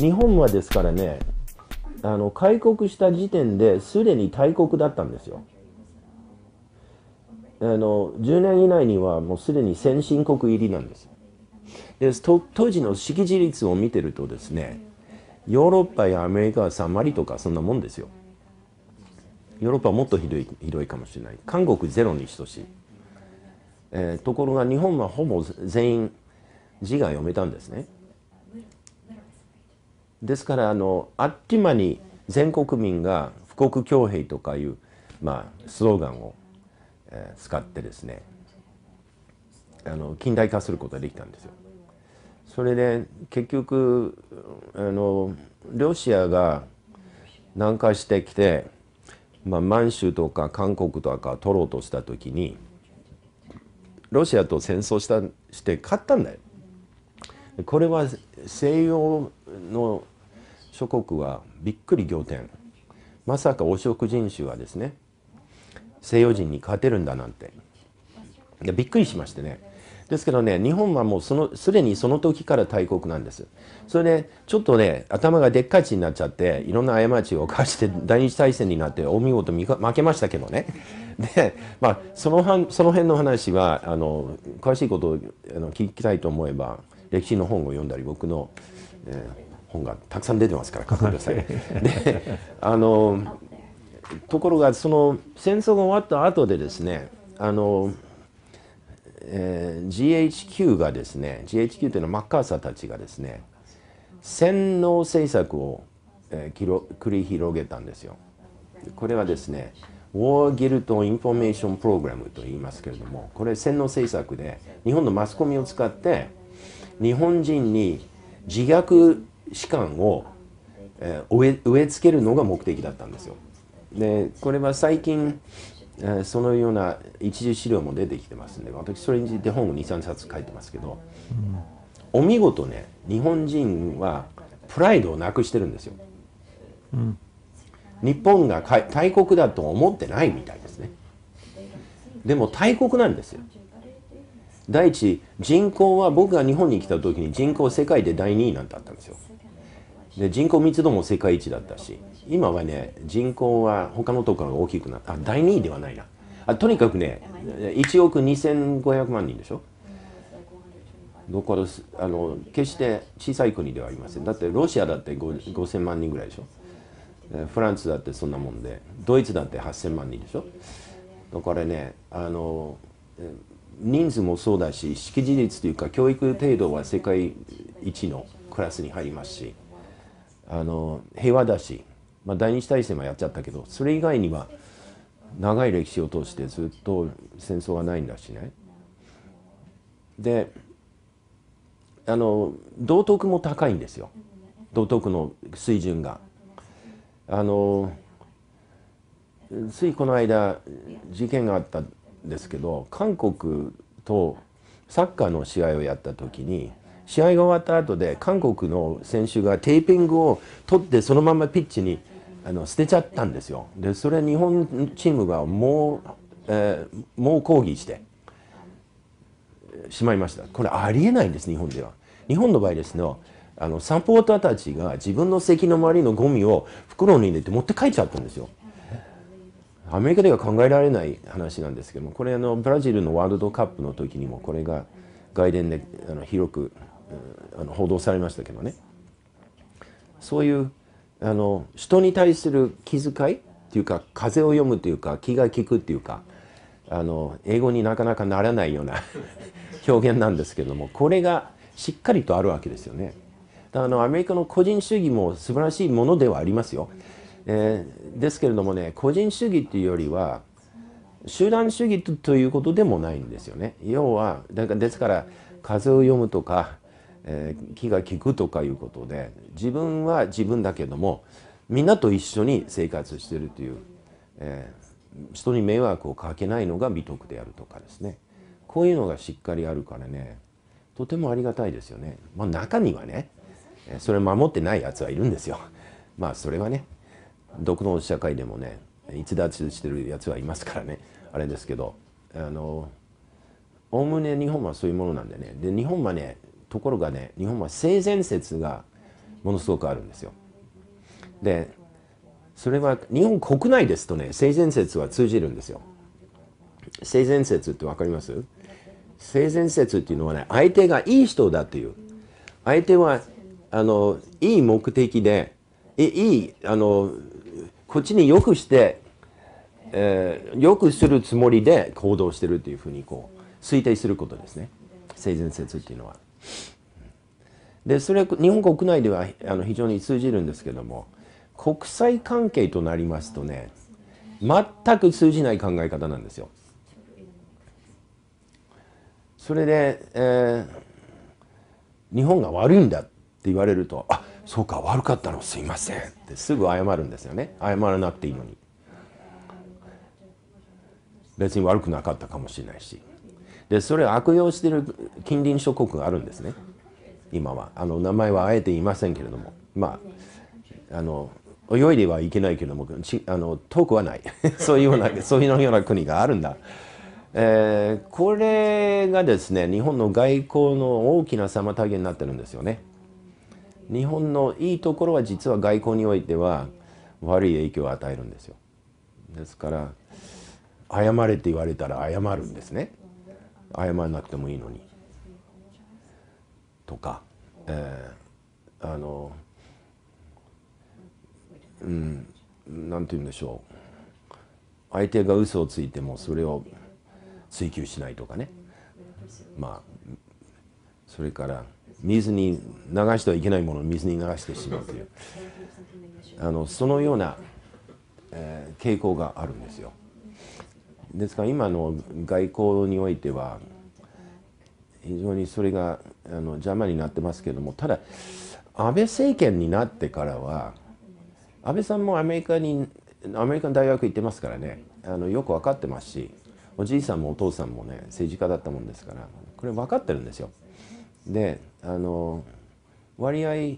日本はですからね、あの開国した時点ですでに大国だったんですよ。あの10年以内にはもうすでに先進国入りなんですで当時の識字率を見てるとですねヨーロッパやアメリカは3割とかそんなもんですよヨーロッパはもっとひどいひどいかもしれない韓国ゼロに等しい、えー、ところが日本はほぼ全員字が読めたんですねですからあのあっという間に全国民が「富国強兵」とかいう、まあ、スローガンを、えー、使ってですねあの近代化することができたんですよ。それで結局あのロシアが南下してきて、まあ、満州とか韓国とか取ろうとした時にロシアと戦争したして勝ったんだよ。これは西洋の諸国はびっくり仰天まさか汚職人種はですね西洋人に勝てるんだなんてでびっくりしましてねですけどね日本はもうそのすでにその時から大国なんですそれでちょっとね頭がでっかちになっちゃっていろんな過ちを犯して第二次大戦になってお見事負けましたけどねでまあそのその辺の話はあの詳しいことをあの聞きたいと思えば歴史の本を読んだり僕の、えー本がたくさん出てますから書ってください。であのところがその戦争が終わった後でですねあの、えー、GHQ がですね GHQ というのはマッカーサーたちがですね洗脳政策を、えー、繰り広げたんですよ。これはですね War Guilt Information Program と言いますけれどもこれ洗脳政策で日本のマスコミを使って日本人に自虐士官を、えー、植え付けるのが目的だったんですよ。でこれは最近、えー、そのような一次資料も出てきてますんで私それについて本を23冊書いてますけど、お見事ね日本人はプライドをなくしてるんですよ。うん、日本が大国だと思ってないみたいですね。でも大国なんですよ。第一人口は僕が日本に来た時に人口世界で第2位なんてあったんですよ。で人口密度も世界一だったし今はね人口は他のところが大きくなった第2位ではないなあとにかくね1億2500万人でしょだからあの決して小さい国ではありませんだってロシアだって5000万人ぐらいでしょフランスだってそんなもんでドイツだって8000万人でしょだからねあの人数もそうだし識字率というか教育程度は世界一のクラスに入りますしあの平和だし、まあ、第二次大戦はやっちゃったけどそれ以外には長い歴史を通してずっと戦争がないんだしね。であの道徳も高いんですよ道徳の水準が。あのついこの間事件があったんですけど韓国とサッカーの試合をやった時に試合が終わった後で韓国の選手がテーピングを取ってそのままピッチにあの捨てちゃったんですよでそれ日本チームがもう、えー、もう抗議してしまいましたこれありえないんです日本では日本の場合ですねあのサポーターたちが自分の席の周りのゴミを袋に入れて持って帰っちゃったんですよアメリカでは考えられない話なんですけどもこれあのブラジルのワールドカップの時にもこれが外伝であの広くあの報道されましたけどねそういうあの人に対する気遣いっていうか風を読むというか気が利くっていうかあの英語になかなかならないような 表現なんですけどもこれがしっかりとあるわけですよね。あのアメリカの個人主義も素晴らしいものではありますよ。えー、ですけれどもね個人主義っていうよりは集団主義ということでもないんですよね。要はだからですから風を読むとかえー、気が利くとかいうことで自分は自分だけどもみんなと一緒に生活してるという、えー、人に迷惑をかけないのが美徳であるとかですねこういうのがしっかりあるからねとてもありがたいですよね。まあ、中にはねそれ守ってないやはいるんですよ。まあそれはね独の社会でもね逸脱してるやつはいますからねあれですけどあのおおむね日本はそういうものなんでねで日本はねところがね日本は性善説がものすごくあるんですよ。でそれは日本国内ですとね性善説は通じるんですよ。性善説って分かります性善説っていうのはね相手がいい人だという相手はあのいい目的でいいあのこっちによくして、えー、よくするつもりで行動してるっていうふうにこう推定することですね性善説っていうのは。でそれは日本国内ではあの非常に通じるんですけども国際関係となりますとね全く通じない考え方なんですよ。それで、えー、日本が悪いんだって言われると「あそうか悪かったのすいません」ってすぐ謝るんですよね謝らなくていいのに。別に悪くなかったかもしれないしでそれを悪用してる近隣諸国があるんですね。今はあの名前はあえて言いませんけれどもまああの泳いではいけないけれどもちあの遠くはない そういうようなそういうような国があるんだ。えー、これがですね日本の外交の大きな妨げになってるんですよね。日本のいいところは実は外交においては悪い影響を与えるんですよ。ですから謝れって言われたら謝るんですね謝らなくてもいいのにとか、えー、あのうんなんて言うんでしょう相手が嘘をついてもそれを追求しないとかねまあそれから水に流してはいけないものを水に流してしまうというあのそのような、えー、傾向があるんですよ。ですから今の外交においては非常にそれがあの邪魔になってますけどもただ安倍政権になってからは安倍さんもアメリカにアメリカの大学行ってますからねあのよく分かってますしおじいさんもお父さんもね政治家だったもんですからこれ分かってるんですよ。であの割合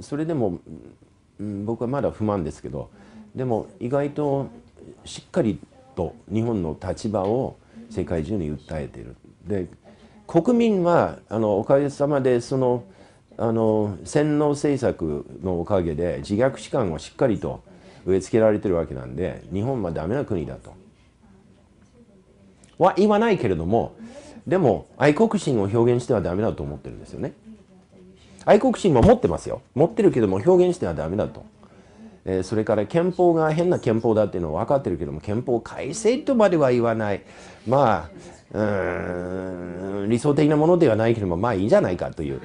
それでも、うん、僕はまだ不満ですけどでも意外としっかりと日本の立場を世界中に訴えている。で国民はあのおかげさまでそのあの洗脳政策のおかげで自虐史観をしっかりと植え付けられてるわけなんで日本はダメな国だと。は言わないけれどもでも愛国心を表現してはダメだと思ってるんですよね。愛国心も持ってますよ持ってるけども表現してはダメだと。えそれから憲法が変な憲法だっていうのは分かってるけども憲法改正とまでは言わないまあうん理想的なものではないけどもまあいいんじゃないかという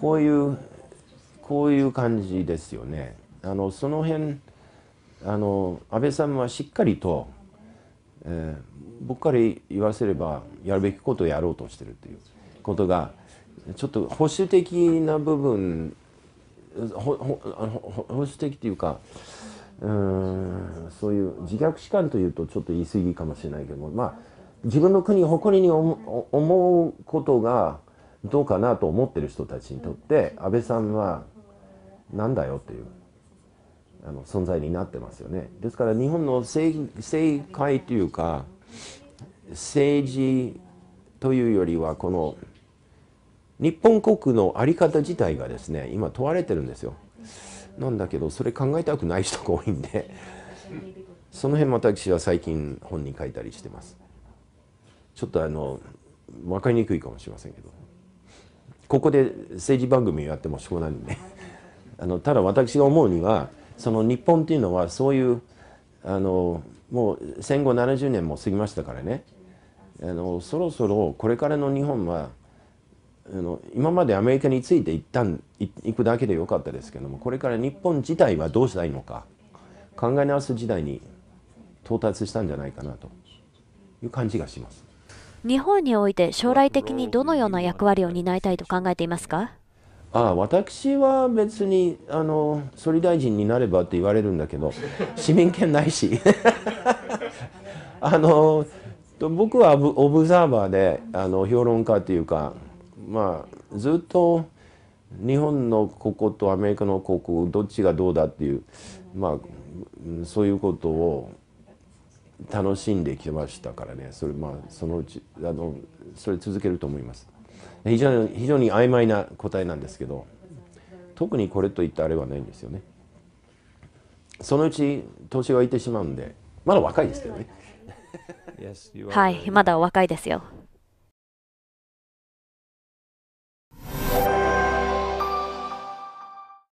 こういうこういう感じですよね。あのその辺あの安倍さんはしっかりと、えー、僕から言わせればやるべきことをやろうとしてるということがちょっと保守的な部分保守的というかうんそういう自虐視観というとちょっと言い過ぎかもしれないけどもまあ自分の国誇りに思うことがどうかなと思ってる人たちにとって安倍さんはなんだよっていうあの存在になってますよね。ですから日本の政政界というか政治というよりはこの日本国の在り方自体がですね今問われてるんですよなんだけどそれ考えたくない人が多いんでその辺私は最近本に書いたりしてますちょっとあの分かりにくいかもしれませんけどここで政治番組をやってもしょうがないんであのただ私が思うにはその日本っていうのはそういうあのもう戦後70年も過ぎましたからねあのそろそろこれからの日本はあの今までアメリカについて一旦行くだけでよかったですけどもこれから日本自体はどうしたいのか考え直す時代に到達したんじゃないかなという感じがします日本において将来的にどのような役割を担いたいと考えていますかああ私は別にあの総理大臣になればって言われるんだけど市民権ないし あの僕はオブザーバーであの評論家というかまあずっと日本のこことアメリカのここどっちがどうだっていうまあそういうことを楽しんできましたからねそれまあそのうちあのそれ続けると思います非常に非常に曖昧な答えなんですけど特にこれといったあれはないんですよねそのうち年がいてしまうんでまだ若いですけどねはいまだ若いですよ